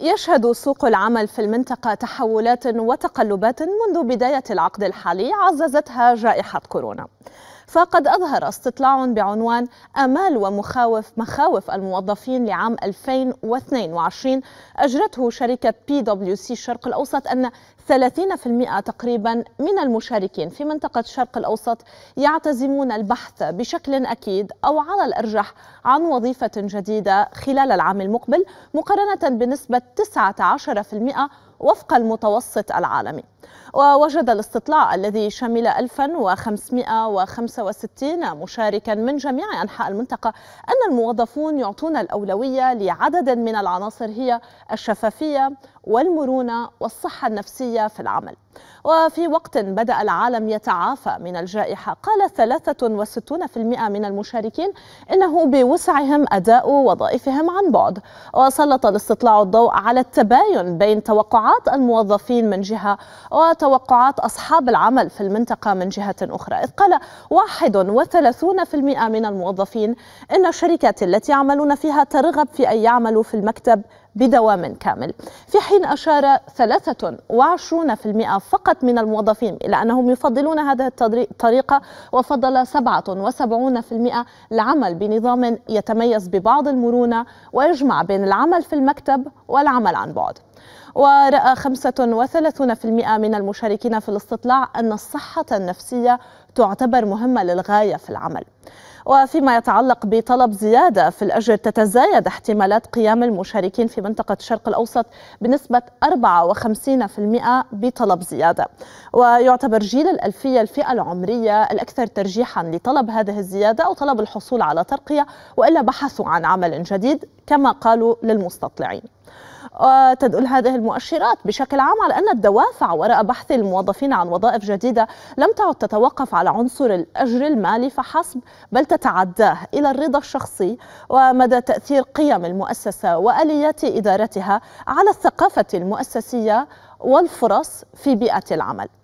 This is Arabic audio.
يشهد سوق العمل في المنطقة تحولات وتقلبات منذ بداية العقد الحالي عززتها جائحة كورونا فقد أظهر استطلاع بعنوان آمال ومخاوف مخاوف الموظفين لعام 2022 أجرته شركة بي دبليو سي الشرق الأوسط أن 30% تقريبا من المشاركين في منطقة الشرق الأوسط يعتزمون البحث بشكل أكيد أو على الأرجح عن وظيفة جديدة خلال العام المقبل مقارنة بنسبة 19% وفق المتوسط العالمي ووجد الاستطلاع الذي شمل 1565 مشاركا من جميع أنحاء المنطقة أن الموظفون يعطون الأولوية لعدد من العناصر هي الشفافية والمرونة والصحة النفسية في العمل وفي وقت بدأ العالم يتعافى من الجائحة قال 63% من المشاركين إنه بوسعهم أداء وظائفهم عن بعد وسلط الاستطلاع الضوء على التباين بين توقعات الموظفين من جهة وتوقعات أصحاب العمل في المنطقة من جهة أخرى إذ قال 31% من الموظفين إن الشركات التي يعملون فيها ترغب في أن يعملوا في المكتب بدوام كامل في حين أشار 23% فقط من الموظفين إلى أنهم يفضلون هذه الطريقة وفضل 77% العمل بنظام يتميز ببعض المرونة ويجمع بين العمل في المكتب والعمل عن بعد ورأى 35% من المشاركين في الاستطلاع أن الصحة النفسية تعتبر مهمة للغاية في العمل وفيما يتعلق بطلب زيادة في الأجر تتزايد احتمالات قيام المشاركين في منطقة الشرق الأوسط بنسبة 54% بطلب زيادة ويعتبر جيل الألفية الفئة العمرية الأكثر ترجيحا لطلب هذه الزيادة أو طلب الحصول على ترقية وإلا بحثوا عن عمل جديد كما قالوا للمستطلعين وتدل هذه المؤشرات بشكل عام على أن الدوافع وراء بحث الموظفين عن وظائف جديدة لم تعد تتوقف على عنصر الأجر المالي فحسب بل تتعداه إلى الرضا الشخصي ومدى تأثير قيم المؤسسة وآليات إدارتها على الثقافة المؤسسية والفرص في بيئة العمل